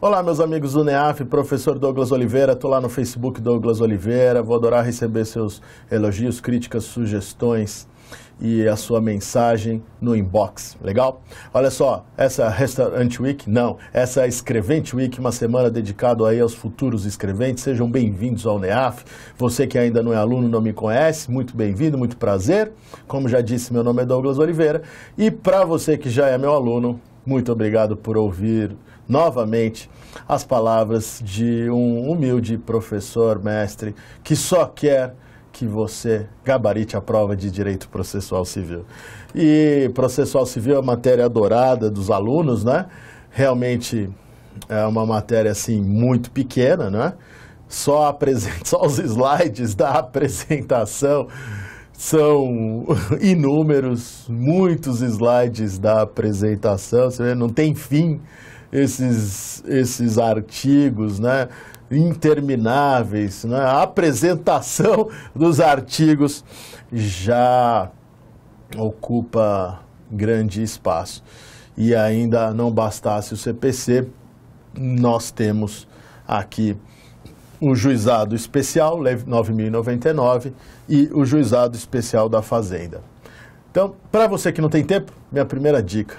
Olá, meus amigos do NEAF, professor Douglas Oliveira, estou lá no Facebook Douglas Oliveira, vou adorar receber seus elogios, críticas, sugestões e a sua mensagem no inbox, legal? Olha só, essa é Restaurant Week, não, essa é Escrevente Week, uma semana dedicada aí aos futuros escreventes, sejam bem-vindos ao NEAF, você que ainda não é aluno, não me conhece, muito bem-vindo, muito prazer, como já disse, meu nome é Douglas Oliveira, e para você que já é meu aluno, muito obrigado por ouvir novamente as palavras de um humilde professor, mestre, que só quer que você gabarite a prova de direito processual civil. E processual civil é a matéria adorada dos alunos, né? Realmente é uma matéria assim muito pequena, né? Só, apresenta, só os slides da apresentação são inúmeros, muitos slides da apresentação, você vê, não tem fim esses, esses artigos, né? intermináveis, né? a apresentação dos artigos já ocupa grande espaço. E ainda não bastasse o CPC, nós temos aqui o juizado especial 9099 e o juizado especial da Fazenda. Então, para você que não tem tempo, minha primeira dica,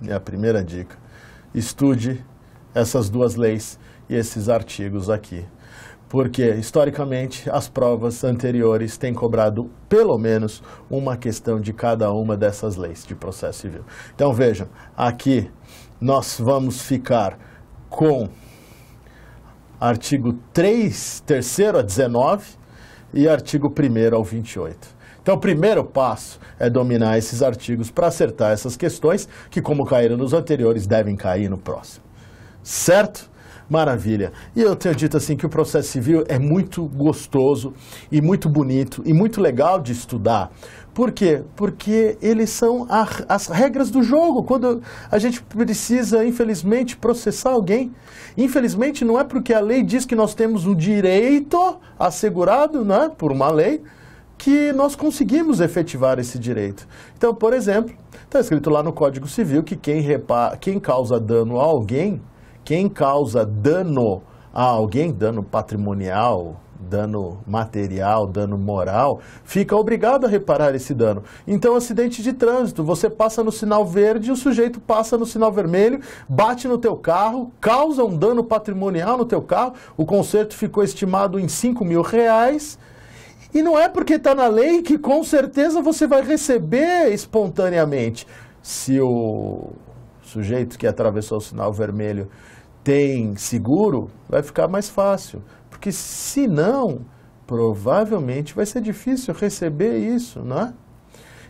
minha primeira dica estude essas duas leis e esses artigos aqui. Porque, historicamente, as provas anteriores têm cobrado pelo menos uma questão de cada uma dessas leis de processo civil. Então, vejam, aqui nós vamos ficar com artigo 3, terceiro a 19 e artigo 1 ao 28. Então, o primeiro passo é dominar esses artigos para acertar essas questões, que, como caíram nos anteriores, devem cair no próximo. Certo? Maravilha. E eu tenho dito assim que o processo civil é muito gostoso e muito bonito e muito legal de estudar. Por quê? Porque eles são a, as regras do jogo. Quando a gente precisa, infelizmente, processar alguém, infelizmente não é porque a lei diz que nós temos o direito assegurado, né, por uma lei, que nós conseguimos efetivar esse direito. Então, por exemplo, está escrito lá no Código Civil que quem, repara, quem causa dano a alguém, quem causa dano a alguém, dano patrimonial, dano material, dano moral, fica obrigado a reparar esse dano. Então, acidente de trânsito, você passa no sinal verde, o sujeito passa no sinal vermelho, bate no teu carro, causa um dano patrimonial no teu carro, o conserto ficou estimado em 5 mil reais, e não é porque está na lei que com certeza você vai receber espontaneamente. Se o sujeito que atravessou o sinal vermelho tem seguro, vai ficar mais fácil. Porque se não, provavelmente vai ser difícil receber isso, não é?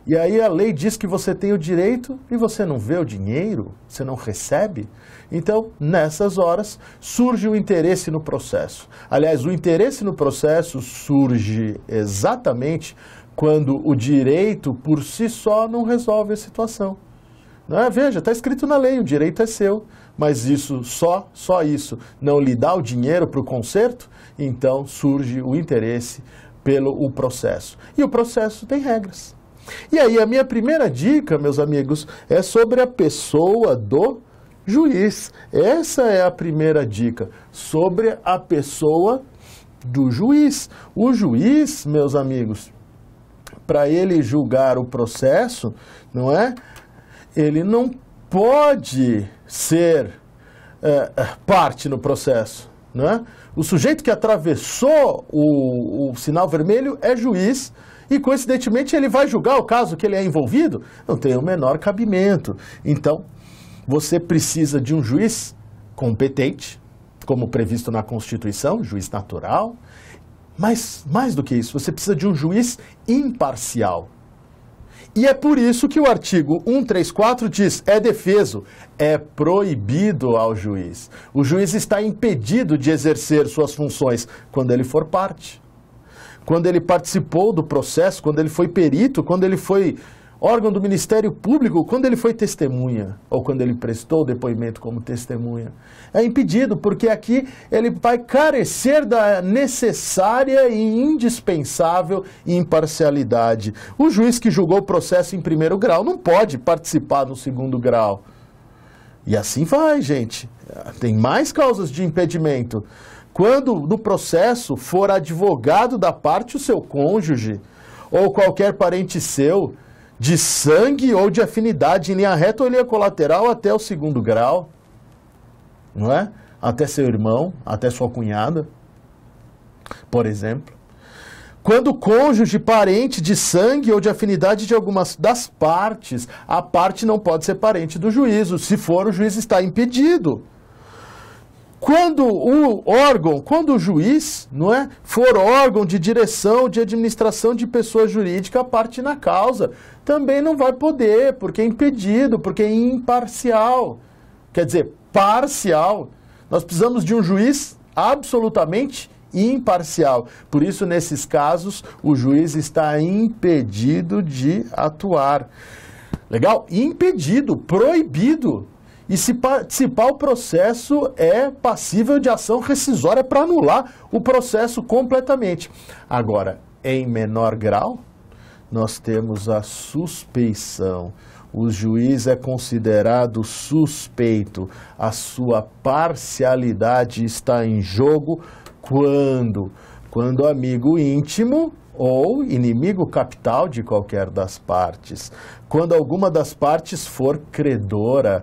E aí a lei diz que você tem o direito e você não vê o dinheiro, você não recebe. Então, nessas horas, surge o interesse no processo. Aliás, o interesse no processo surge exatamente quando o direito por si só não resolve a situação. É? Veja, está escrito na lei, o direito é seu, mas isso só, só isso, não lhe dá o dinheiro para o conserto, então surge o interesse pelo o processo. E o processo tem regras. E aí, a minha primeira dica, meus amigos, é sobre a pessoa do juiz. Essa é a primeira dica, sobre a pessoa do juiz. O juiz, meus amigos, para ele julgar o processo, não é? Ele não pode ser é, parte no processo. Né? O sujeito que atravessou o, o sinal vermelho é juiz, e, coincidentemente, ele vai julgar o caso que ele é envolvido? Não tem o menor cabimento. Então, você precisa de um juiz competente, como previsto na Constituição, juiz natural, mas mais do que isso, você precisa de um juiz imparcial. E é por isso que o artigo 134 diz: é defeso, é proibido ao juiz. O juiz está impedido de exercer suas funções quando ele for parte quando ele participou do processo, quando ele foi perito, quando ele foi órgão do Ministério Público, quando ele foi testemunha, ou quando ele prestou o depoimento como testemunha. É impedido, porque aqui ele vai carecer da necessária e indispensável imparcialidade. O juiz que julgou o processo em primeiro grau não pode participar no segundo grau. E assim vai, gente. Tem mais causas de impedimento quando no processo for advogado da parte o seu cônjuge ou qualquer parente seu, de sangue ou de afinidade em linha reta ou linha colateral até o segundo grau, não é? Até seu irmão, até sua cunhada, por exemplo. Quando cônjuge, parente de sangue ou de afinidade de algumas das partes, a parte não pode ser parente do juízo, se for o juiz está impedido quando o órgão, quando o juiz, não é, for órgão de direção, de administração de pessoa jurídica, parte na causa, também não vai poder, porque é impedido, porque é imparcial. Quer dizer, parcial. Nós precisamos de um juiz absolutamente imparcial. Por isso, nesses casos, o juiz está impedido de atuar. Legal? Impedido, proibido e se participar o processo é passível de ação rescisória para anular o processo completamente. Agora, em menor grau, nós temos a suspeição. O juiz é considerado suspeito. A sua parcialidade está em jogo quando? Quando amigo íntimo ou inimigo capital de qualquer das partes, quando alguma das partes for credora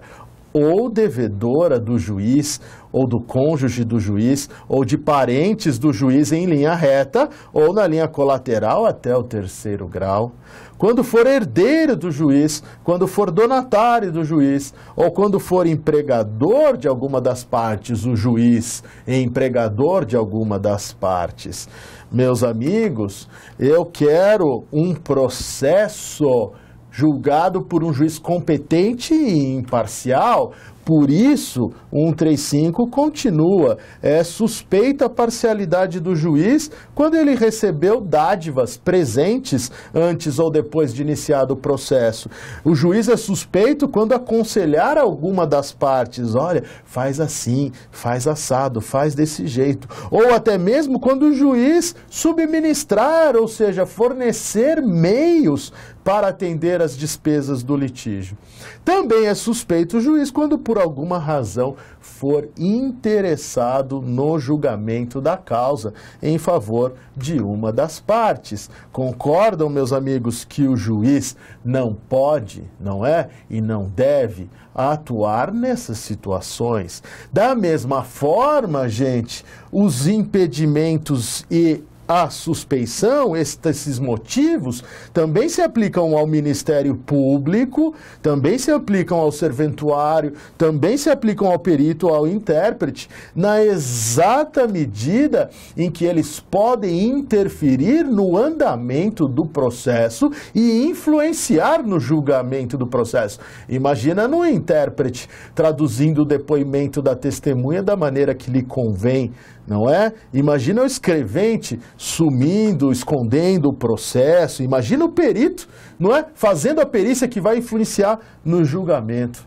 ou devedora do juiz, ou do cônjuge do juiz, ou de parentes do juiz em linha reta, ou na linha colateral até o terceiro grau. Quando for herdeiro do juiz, quando for donatário do juiz, ou quando for empregador de alguma das partes, o juiz é empregador de alguma das partes. Meus amigos, eu quero um processo julgado por um juiz competente e imparcial. Por isso, 135 continua é, suspeita a parcialidade do juiz quando ele recebeu dádivas presentes antes ou depois de iniciado o processo. O juiz é suspeito quando aconselhar alguma das partes, olha, faz assim, faz assado, faz desse jeito, ou até mesmo quando o juiz subministrar, ou seja, fornecer meios para atender às despesas do litígio. Também é suspeito o juiz quando, por alguma razão, for interessado no julgamento da causa em favor de uma das partes. Concordam, meus amigos, que o juiz não pode, não é? E não deve atuar nessas situações. Da mesma forma, gente, os impedimentos e a suspeição, esses motivos, também se aplicam ao Ministério Público, também se aplicam ao serventuário, também se aplicam ao perito, ao intérprete, na exata medida em que eles podem interferir no andamento do processo e influenciar no julgamento do processo. Imagina no intérprete traduzindo o depoimento da testemunha da maneira que lhe convém não é? Imagina o escrevente sumindo, escondendo o processo, imagina o perito, não é? Fazendo a perícia que vai influenciar no julgamento.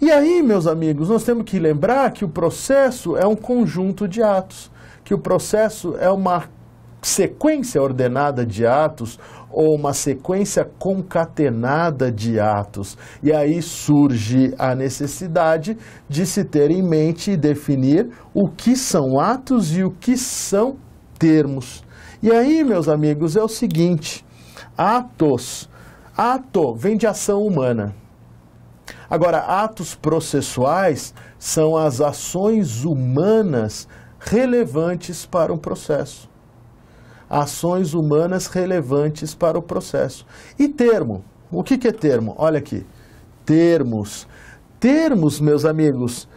E aí, meus amigos, nós temos que lembrar que o processo é um conjunto de atos, que o processo é uma sequência ordenada de atos ou uma sequência concatenada de atos. E aí surge a necessidade de se ter em mente e definir o que são atos e o que são termos. E aí, meus amigos, é o seguinte: atos. Ato vem de ação humana. Agora, atos processuais são as ações humanas relevantes para um processo ações humanas relevantes para o processo. E termo. O que, que é termo? Olha aqui. Termos. Termos, meus amigos,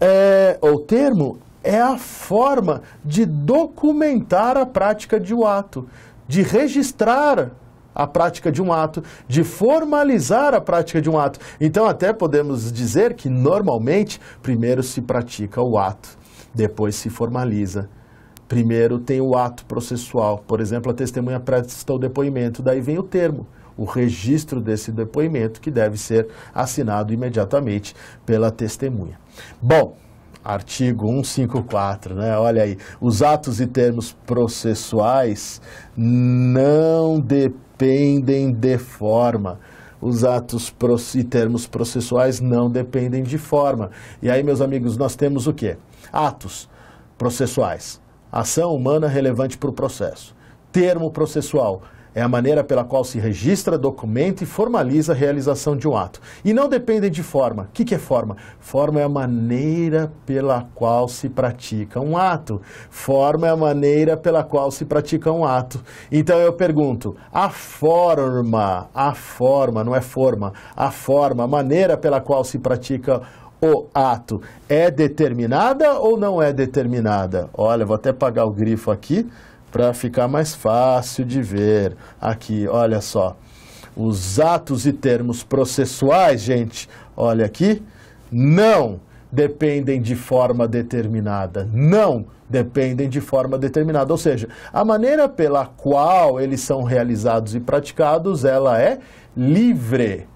é, ou termo é a forma de documentar a prática de um ato, de registrar a prática de um ato, de formalizar a prática de um ato. Então, até podemos dizer que, normalmente, primeiro se pratica o ato, depois se formaliza. Primeiro tem o ato processual, por exemplo, a testemunha presta o depoimento, daí vem o termo, o registro desse depoimento que deve ser assinado imediatamente pela testemunha. Bom, artigo 154, né? Olha aí, os atos e termos processuais não dependem de forma os atos e termos processuais não dependem de forma. E aí, meus amigos, nós temos o quê? Atos processuais ação humana relevante para o processo. Termo processual é a maneira pela qual se registra, documenta e formaliza a realização de um ato. E não dependem de forma. O que, que é forma? Forma é a maneira pela qual se pratica um ato. Forma é a maneira pela qual se pratica um ato. Então eu pergunto, a forma, a forma, não é forma, a forma, a maneira pela qual se pratica o ato é determinada ou não é determinada? Olha, vou até pagar o grifo aqui para ficar mais fácil de ver. Aqui, olha só. Os atos e termos processuais, gente, olha aqui, não dependem de forma determinada. Não dependem de forma determinada. Ou seja, a maneira pela qual eles são realizados e praticados, ela é livre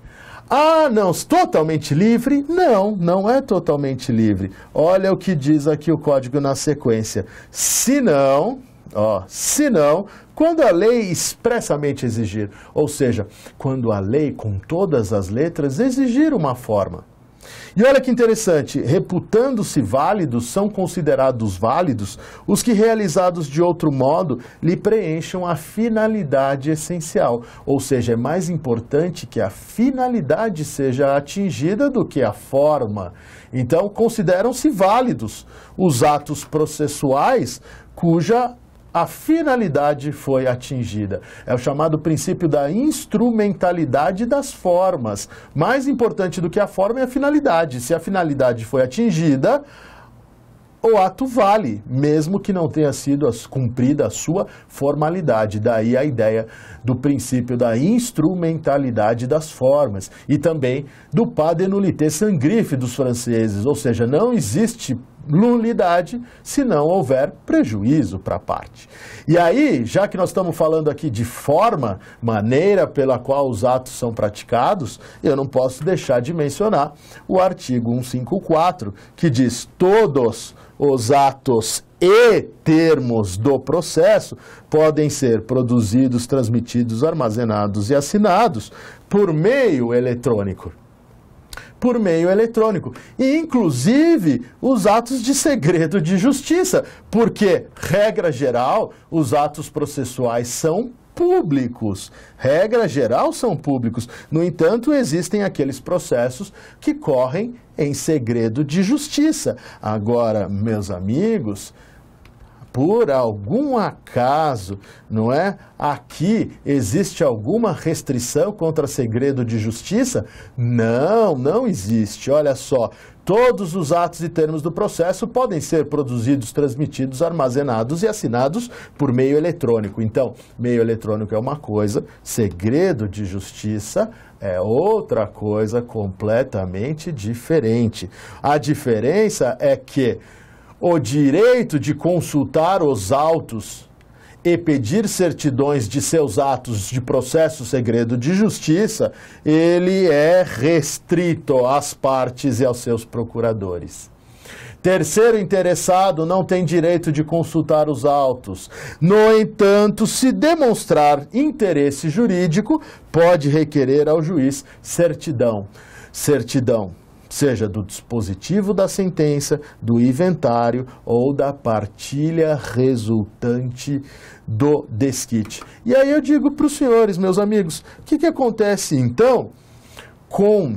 ah, não, totalmente livre? Não, não é totalmente livre. Olha o que diz aqui o código na sequência. Se não, ó, se não, quando a lei expressamente exigir, ou seja, quando a lei com todas as letras exigir uma forma. E olha que interessante, reputando-se válidos, são considerados válidos os que realizados de outro modo lhe preencham a finalidade essencial. Ou seja, é mais importante que a finalidade seja atingida do que a forma. Então, consideram-se válidos os atos processuais cuja a finalidade foi atingida. É o chamado princípio da instrumentalidade das formas. Mais importante do que a forma é a finalidade. Se a finalidade foi atingida, o ato vale, mesmo que não tenha sido cumprida a sua formalidade. Daí a ideia do princípio da instrumentalidade das formas e também do pas de nullité sangrife dos franceses, ou seja, não existe nulidade se não houver prejuízo para a parte. E aí, já que nós estamos falando aqui de forma, maneira pela qual os atos são praticados, eu não posso deixar de mencionar o artigo 154, que diz todos os atos e termos do processo podem ser produzidos, transmitidos, armazenados e assinados por meio eletrônico por meio eletrônico. E, inclusive, os atos de segredo de justiça, porque, regra geral, os atos processuais são públicos. Regra geral são públicos. No entanto, existem aqueles processos que correm em segredo de justiça. Agora, meus amigos, por algum acaso, não é? Aqui existe alguma restrição contra segredo de justiça? Não, não existe. Olha só, todos os atos e termos do processo podem ser produzidos, transmitidos, armazenados e assinados por meio eletrônico. Então, meio eletrônico é uma coisa, segredo de justiça é outra coisa completamente diferente. A diferença é que o direito de consultar os autos e pedir certidões de seus atos de processo segredo de justiça, ele é restrito às partes e aos seus procuradores. Terceiro interessado não tem direito de consultar os autos. No entanto, se demonstrar interesse jurídico, pode requerer ao juiz certidão. Certidão seja do dispositivo da sentença, do inventário ou da partilha resultante do desquite. E aí eu digo para os senhores, meus amigos, o que, que acontece então com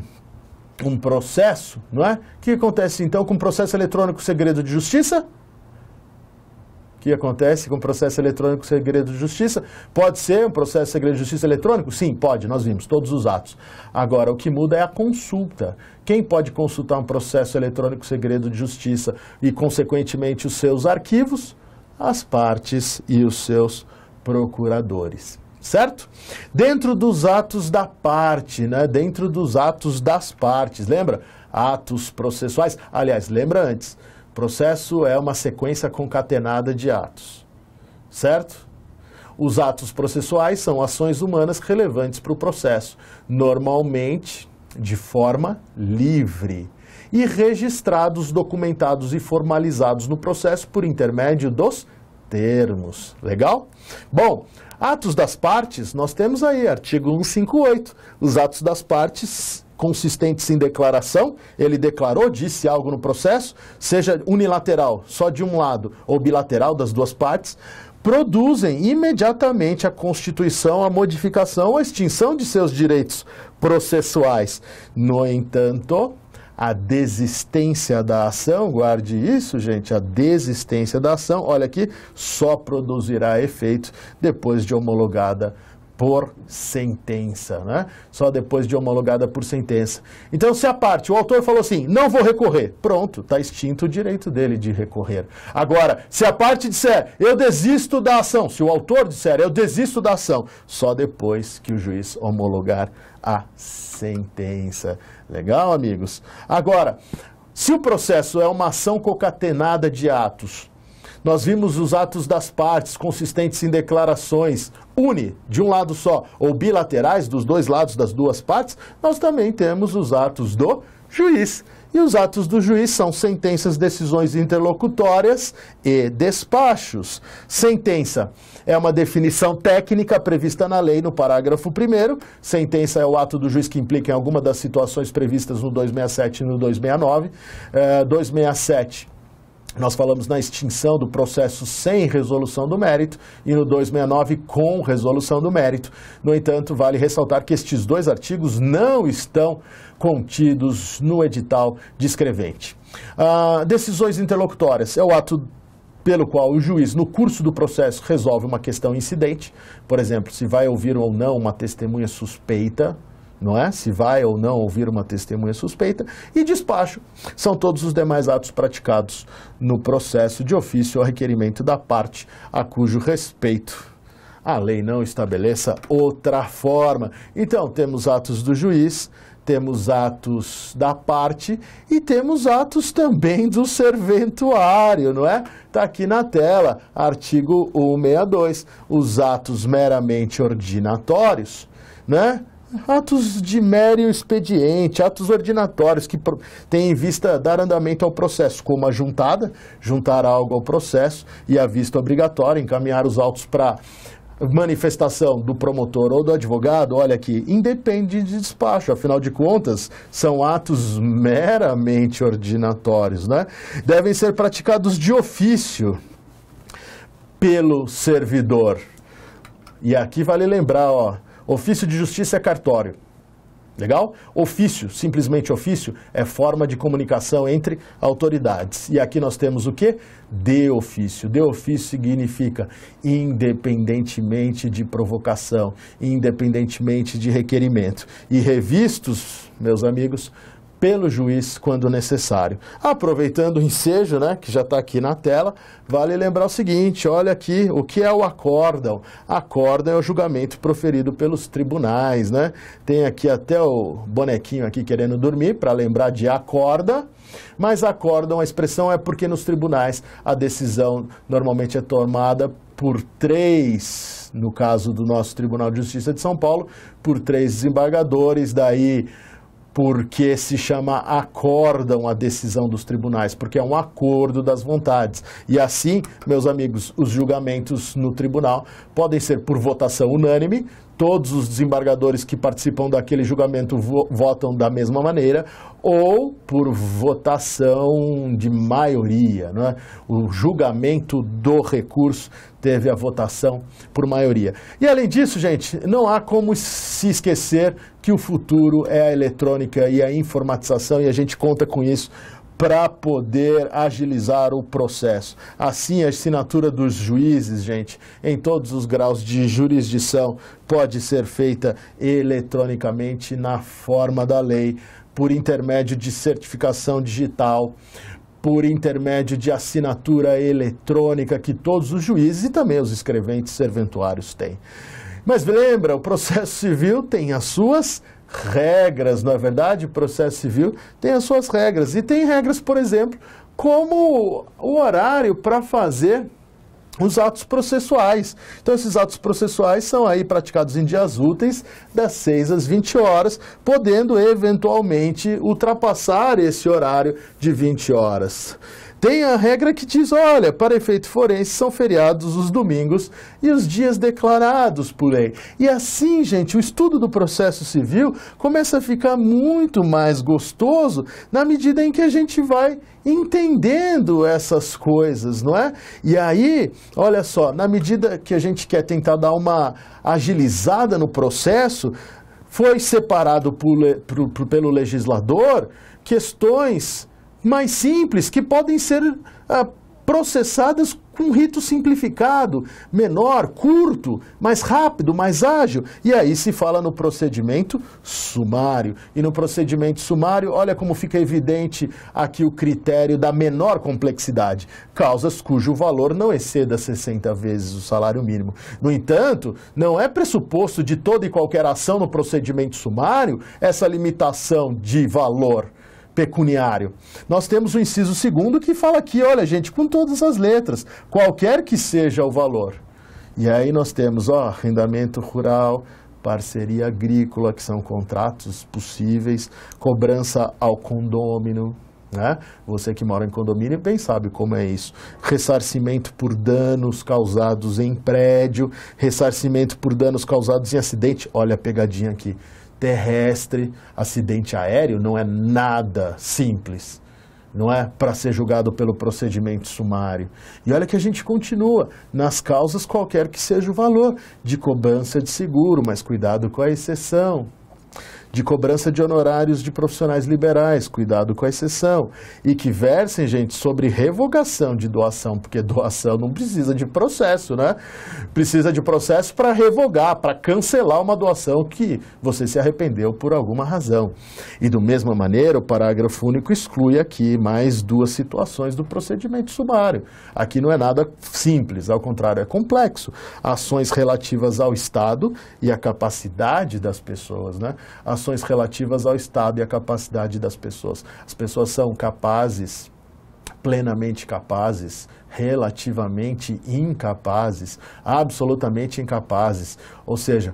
um processo, não é? O que acontece então com o processo eletrônico segredo de justiça? que acontece com o processo eletrônico segredo de justiça. Pode ser um processo segredo de justiça eletrônico? Sim, pode, nós vimos todos os atos. Agora, o que muda é a consulta. Quem pode consultar um processo eletrônico segredo de justiça e, consequentemente, os seus arquivos? As partes e os seus procuradores. Certo? Dentro dos atos da parte, né? dentro dos atos das partes, lembra? Atos processuais. Aliás, lembra antes, Processo é uma sequência concatenada de atos, certo? Os atos processuais são ações humanas relevantes para o processo, normalmente de forma livre e registrados, documentados e formalizados no processo por intermédio dos termos. Legal? Bom, atos das partes, nós temos aí artigo 158. Os atos das partes consistentes em declaração, ele declarou, disse algo no processo, seja unilateral, só de um lado, ou bilateral das duas partes, produzem imediatamente a constituição, a modificação ou a extinção de seus direitos processuais. No entanto, a desistência da ação, guarde isso, gente, a desistência da ação, olha aqui, só produzirá efeito depois de homologada a por sentença, né? Só depois de homologada por sentença. Então, se a parte, o autor falou assim, não vou recorrer, pronto, está extinto o direito dele de recorrer. Agora, se a parte disser, eu desisto da ação, se o autor disser, eu desisto da ação, só depois que o juiz homologar a sentença. Legal, amigos? Agora, se o processo é uma ação concatenada de atos, nós vimos os atos das partes consistentes em declarações une de um lado só ou bilaterais dos dois lados das duas partes. Nós também temos os atos do juiz. E os atos do juiz são sentenças, decisões interlocutórias e despachos. Sentença é uma definição técnica prevista na lei no parágrafo 1. Sentença é o ato do juiz que implica em alguma das situações previstas no 267 e no 269. É, 267 nós falamos na extinção do processo sem resolução do mérito e no 269 com resolução do mérito. No entanto, vale ressaltar que estes dois artigos não estão contidos no edital descrevente. Ah, decisões interlocutórias é o ato pelo qual o juiz, no curso do processo, resolve uma questão incidente, por exemplo, se vai ouvir ou não uma testemunha suspeita não é? Se vai ou não ouvir uma testemunha suspeita, e despacho são todos os demais atos praticados no processo de ofício ou requerimento da parte a cujo respeito a lei não estabeleça outra forma. Então, temos atos do juiz, temos atos da parte e temos atos também do serventuário, não é? Está aqui na tela, artigo 162. Os atos meramente ordinatórios, né? atos de mero expediente, atos ordinatórios que têm em vista dar andamento ao processo, como a juntada, juntar algo ao processo e a vista obrigatória, encaminhar os autos para manifestação do promotor ou do advogado, olha aqui, independe de despacho, afinal de contas, são atos meramente ordinatórios, né? Devem ser praticados de ofício pelo servidor. E aqui vale lembrar, ó, Ofício de justiça é cartório. Legal? Ofício, simplesmente ofício, é forma de comunicação entre autoridades. E aqui nós temos o que? De ofício. De ofício significa independentemente de provocação, independentemente de requerimento. E revistos, meus amigos, pelo juiz quando necessário. Aproveitando o ensejo, né, que já está aqui na tela, vale lembrar o seguinte: olha aqui o que é o acórdão. Acórdão é o julgamento proferido pelos tribunais, né? Tem aqui até o bonequinho aqui querendo dormir para lembrar de acorda. Mas acórdão, a expressão é porque nos tribunais a decisão normalmente é tomada por três, no caso do nosso Tribunal de Justiça de São Paulo, por três desembargadores, daí porque se chama acórdão a decisão dos tribunais, porque é um acordo das vontades. E assim, meus amigos, os julgamentos no tribunal podem ser por votação unânime, todos os desembargadores que participam daquele julgamento vo votam da mesma maneira, ou por votação de maioria. Né? O julgamento do recurso teve a votação por maioria. E além disso, gente, não há como se esquecer que o futuro é a eletrônica e a informatização, e a gente conta com isso para poder agilizar o processo. Assim, a assinatura dos juízes, gente, em todos os graus de jurisdição, pode ser feita eletronicamente na forma da lei, por intermédio de certificação digital, por intermédio de assinatura eletrônica que todos os juízes e também os escreventes serventuários têm. Mas lembra, o processo civil tem as suas regras, não é verdade, o processo civil tem as suas regras. E tem regras, por exemplo, como o horário para fazer os atos processuais. Então, esses atos processuais são aí praticados em dias úteis, das 6 às 20 horas, podendo eventualmente ultrapassar esse horário de 20 horas. Tem a regra que diz: olha, para efeito forense são feriados os domingos e os dias declarados por lei. E assim, gente, o estudo do processo civil começa a ficar muito mais gostoso na medida em que a gente vai entendendo essas coisas, não é? E aí, olha só, na medida que a gente quer tentar dar uma agilizada no processo, foi separado por, por, por, pelo legislador questões mais simples que podem ser ah, processadas com um rito simplificado, menor, curto, mais rápido, mais ágil. E aí se fala no procedimento sumário. E no procedimento sumário, olha como fica evidente aqui o critério da menor complexidade, causas cujo valor não exceda 60 vezes o salário mínimo. No entanto, não é pressuposto de toda e qualquer ação no procedimento sumário essa limitação de valor pecuniário. Nós temos o inciso segundo que fala aqui, olha gente, com todas as letras, qualquer que seja o valor. E aí nós temos, ó, arrendamento rural, parceria agrícola, que são contratos possíveis, cobrança ao condômino, né? Você que mora em condomínio bem sabe como é isso. Ressarcimento por danos causados em prédio, ressarcimento por danos causados em acidente. Olha a pegadinha aqui terrestre, acidente aéreo, não é nada simples. Não é para ser julgado pelo procedimento sumário. E olha que a gente continua nas causas, qualquer que seja o valor, de cobrança de seguro, mas cuidado com a exceção de cobrança de honorários de profissionais liberais, cuidado com a exceção, e que versem, gente, sobre revogação de doação, porque doação não precisa de processo, né? Precisa de processo para revogar, para cancelar uma doação que você se arrependeu por alguma razão. E do mesma maneira, o parágrafo único exclui aqui mais duas situações do procedimento sumário. Aqui não é nada simples, ao contrário, é complexo. Ações relativas ao Estado e à capacidade das pessoas, né? As informações relativas ao Estado e à capacidade das pessoas. As pessoas são capazes, plenamente capazes, relativamente incapazes, absolutamente incapazes. Ou seja,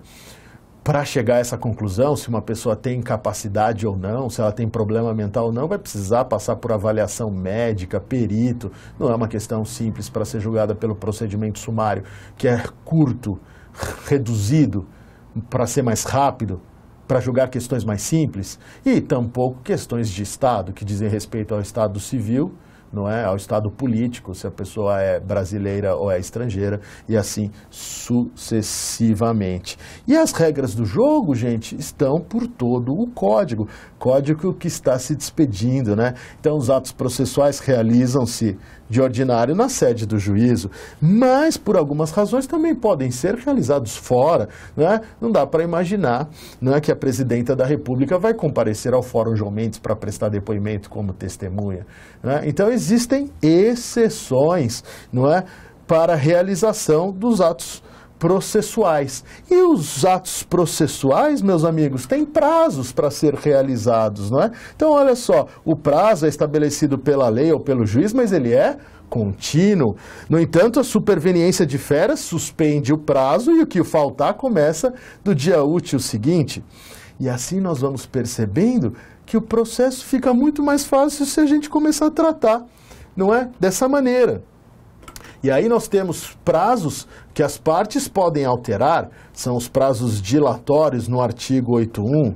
para chegar a essa conclusão, se uma pessoa tem incapacidade ou não, se ela tem problema mental ou não, vai precisar passar por avaliação médica, perito. Não é uma questão simples para ser julgada pelo procedimento sumário, que é curto, reduzido, para ser mais rápido, para julgar questões mais simples, e tampouco questões de Estado, que dizem respeito ao Estado civil não é, ao estado político, se a pessoa é brasileira ou é estrangeira, e assim sucessivamente. E as regras do jogo, gente, estão por todo o código, código que está se despedindo, né? Então os atos processuais realizam-se de ordinário na sede do juízo, mas por algumas razões também podem ser realizados fora, né? Não dá para imaginar, é que a presidenta da República vai comparecer ao Fórum João Mendes para prestar depoimento como testemunha, né? Então existem exceções, não é, para a realização dos atos processuais. E os atos processuais, meus amigos, têm prazos para ser realizados, não é? Então, olha só, o prazo é estabelecido pela lei ou pelo juiz, mas ele é contínuo. No entanto, a superveniência de férias suspende o prazo e o que faltar começa do dia útil seguinte. E assim nós vamos percebendo que o processo fica muito mais fácil se a gente começar a tratar, não é? Dessa maneira. E aí nós temos prazos que as partes podem alterar, são os prazos dilatórios no artigo 81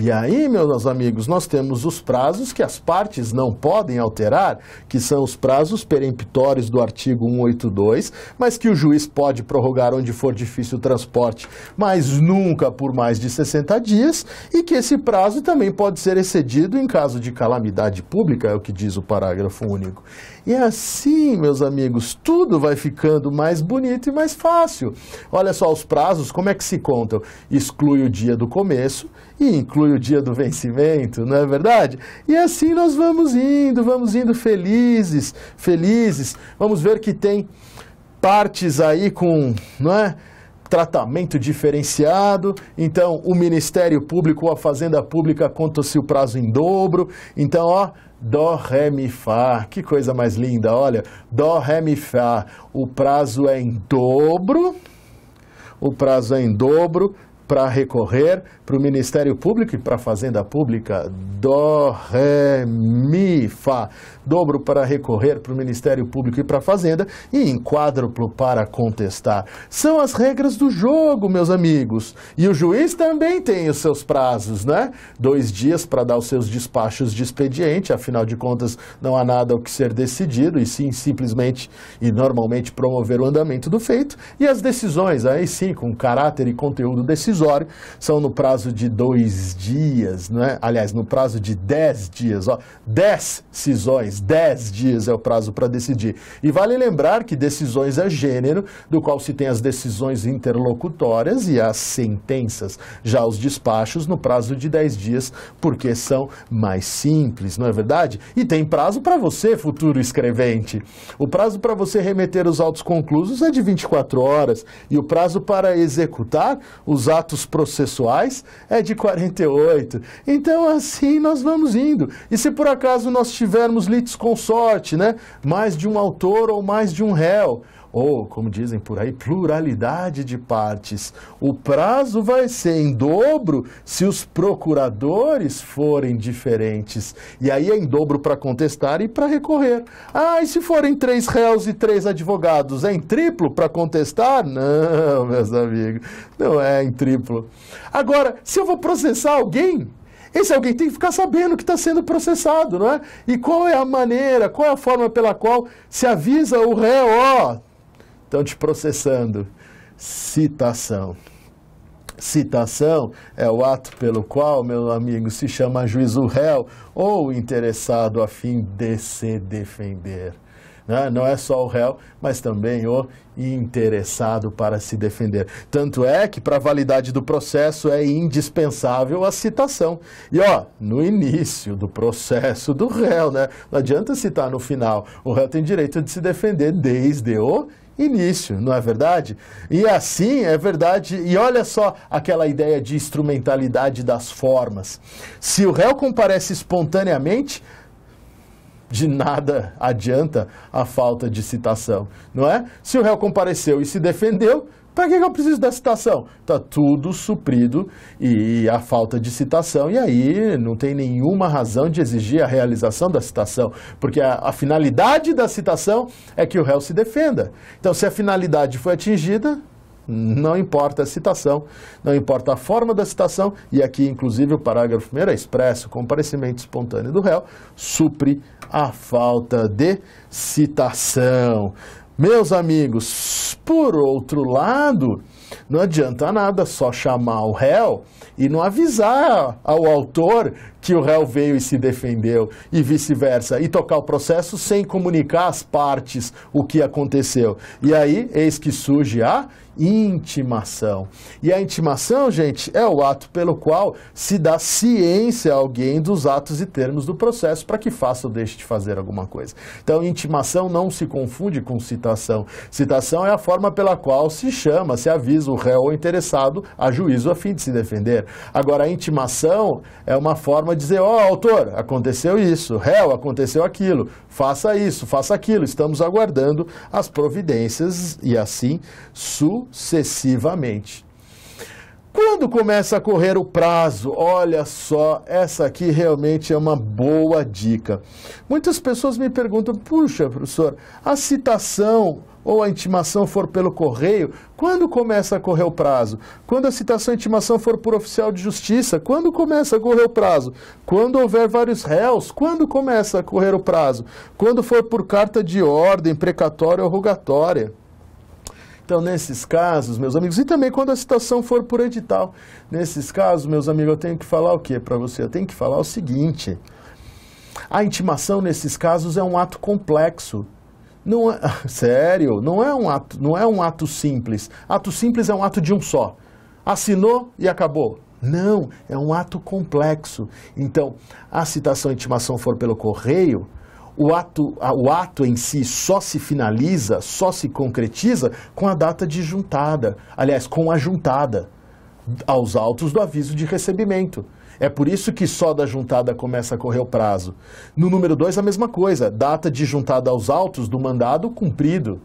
e aí, meus amigos, nós temos os prazos que as partes não podem alterar, que são os prazos peremptórios do artigo 182, mas que o juiz pode prorrogar onde for difícil o transporte, mas nunca por mais de 60 dias, e que esse prazo também pode ser excedido em caso de calamidade pública, é o que diz o parágrafo único. E assim, meus amigos, tudo vai ficando mais bonito e mais fácil. Olha só os prazos, como é que se contam? Exclui o dia do começo, e inclui o dia do vencimento, não é verdade? E assim nós vamos indo, vamos indo felizes, felizes. Vamos ver que tem partes aí com, não é? tratamento diferenciado, então o Ministério Público ou a Fazenda Pública conta-se o prazo em dobro, então ó, Dó, Ré, Mi, Fá, que coisa mais linda, olha, Dó, Ré, Mi, Fá, o prazo é em dobro, o prazo é em dobro, para recorrer para o Ministério Público e para a Fazenda Pública. Dó, ré, mi, fá. Dobro para recorrer para o Ministério Público e para a Fazenda e em quádruplo para contestar. São as regras do jogo, meus amigos. E o juiz também tem os seus prazos, né? Dois dias para dar os seus despachos de expediente, afinal de contas não há nada o que ser decidido, e sim simplesmente e normalmente promover o andamento do feito. E as decisões, aí sim, com caráter e conteúdo decisivo provisório, são no prazo de dois dias, né? aliás, no prazo de dez dias, ó, dez cisões, dez dias é o prazo para decidir. E vale lembrar que decisões é gênero, do qual se tem as decisões interlocutórias e as sentenças, já os despachos no prazo de dez dias, porque são mais simples, não é verdade? E tem prazo para você, futuro escrevente. O prazo para você remeter os autos conclusos é de 24 horas e o prazo para executar os atos atos processuais é de 48. Então, assim nós vamos indo. E se por acaso nós tivermos litis consorte, né? Mais de um autor ou mais de um réu ou como dizem por aí, pluralidade de partes. O prazo vai ser em dobro se os procuradores forem diferentes. E aí é em dobro para contestar e para recorrer. Ah, e se forem três réus e três advogados, é em triplo para contestar? Não, meus amigos, não é em triplo. Agora, se eu vou processar alguém, esse alguém tem que ficar sabendo que está sendo processado, não é? E qual é a maneira, qual é a forma pela qual se avisa o réu, ó, Estão te processando. Citação. Citação é o ato pelo qual, meu amigo, se chama juízo réu ou interessado a fim de se defender. Né? Não é só o réu, mas também o interessado para se defender. Tanto é que, para a validade do processo, é indispensável a citação. E, ó, no início do processo do réu, né? Não adianta citar no final. O réu tem direito de se defender desde o início, não é verdade? E assim é verdade. E olha só aquela ideia de instrumentalidade das formas. Se o réu comparece espontaneamente, de nada adianta a falta de citação, não é? Se o réu compareceu e se defendeu, para que eu preciso da citação? Está tudo suprido e a falta de citação, e aí não tem nenhuma razão de exigir a realização da citação, porque a, a finalidade da citação é que o réu se defenda. Então, se a finalidade foi atingida, não importa a citação, não importa a forma da citação, e aqui, inclusive, o parágrafo primeiro é expresso, comparecimento espontâneo do réu, supre a falta de citação. Meus amigos, por outro lado, não adianta nada só chamar o réu e não avisar ao autor que o réu veio e se defendeu e vice-versa, e tocar o processo sem comunicar às partes o que aconteceu. E aí, eis que surge a intimação. E a intimação, gente, é o ato pelo qual se dá ciência a alguém dos atos e termos do processo para que faça ou deixe de fazer alguma coisa. Então, intimação não se confunde com citação. Citação é a forma pela qual se chama, se avisa o réu ou interessado a juízo a fim de se defender. Agora, a intimação é uma forma de dizer: ó, oh, autor, aconteceu isso, réu, aconteceu aquilo, faça isso, faça aquilo, estamos aguardando as providências e assim su sucessivamente. Quando começa a correr o prazo, olha só, essa aqui realmente é uma boa dica. Muitas pessoas me perguntam: puxa, professor, a citação ou a intimação for pelo correio, quando começa a correr o prazo? Quando a citação e intimação for por oficial de justiça, quando começa a correr o prazo? Quando houver vários réus, quando começa a correr o prazo? Quando for por carta de ordem, precatória ou rogatória? Então, nesses casos, meus amigos, e também quando a citação for por edital, nesses casos, meus amigos, eu tenho que falar o quê para você? Eu tenho que falar o seguinte: a intimação nesses casos é um ato complexo. Não é, sério, não é um ato, não é um ato simples. Ato simples é um ato de um só. Assinou e acabou. Não, é um ato complexo. Então, a citação e intimação for pelo correio, o ato, o ato em si só se finaliza, só se concretiza com a data de juntada, aliás, com a juntada aos autos do aviso de recebimento. É por isso que só da juntada começa a correr o prazo. No número 2, a mesma coisa, data de juntada aos autos do mandado cumprido.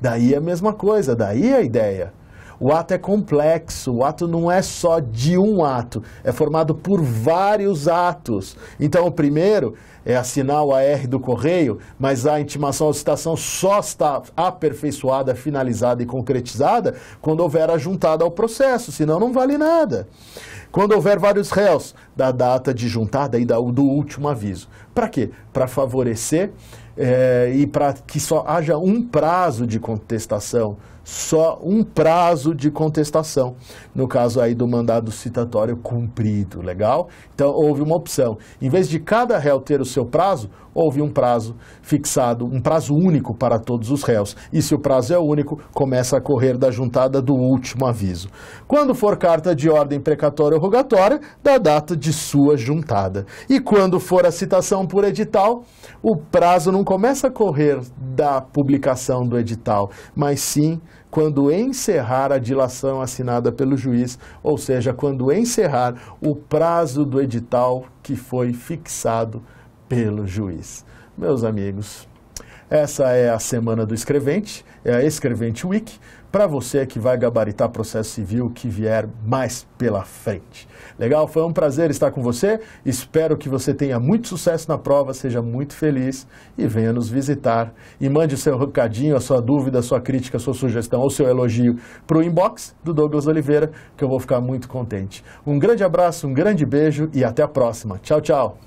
Daí a mesma coisa, daí a ideia. O ato é complexo, o ato não é só de um ato, é formado por vários atos. Então, o primeiro é assinar o AR do correio, mas a intimação à citação só está aperfeiçoada, finalizada e concretizada quando houver ajuntada ao processo, senão não vale nada. Quando houver vários réus, da data de juntada e do último aviso. Para quê? Para favorecer é, e para que só haja um prazo de contestação só um prazo de contestação, no caso aí do mandado citatório cumprido, legal? Então houve uma opção. Em vez de cada réu ter o seu prazo, houve um prazo fixado, um prazo único para todos os réus. E se o prazo é único, começa a correr da juntada do último aviso. Quando for carta de ordem precatória ou rogatória, da data de sua juntada. E quando for a citação por edital, o prazo não começa a correr da publicação do edital, mas sim quando encerrar a dilação assinada pelo juiz, ou seja, quando encerrar o prazo do edital que foi fixado pelo juiz. Meus amigos, essa é a semana do escrevente, é a Escrevente Week para você que vai gabaritar processo civil que vier mais pela frente. Legal? Foi um prazer estar com você. Espero que você tenha muito sucesso na prova, seja muito feliz e venha nos visitar. E mande o seu recadinho, a sua dúvida, a sua crítica, a sua sugestão ou seu elogio para o inbox do Douglas Oliveira, que eu vou ficar muito contente. Um grande abraço, um grande beijo e até a próxima. Tchau, tchau!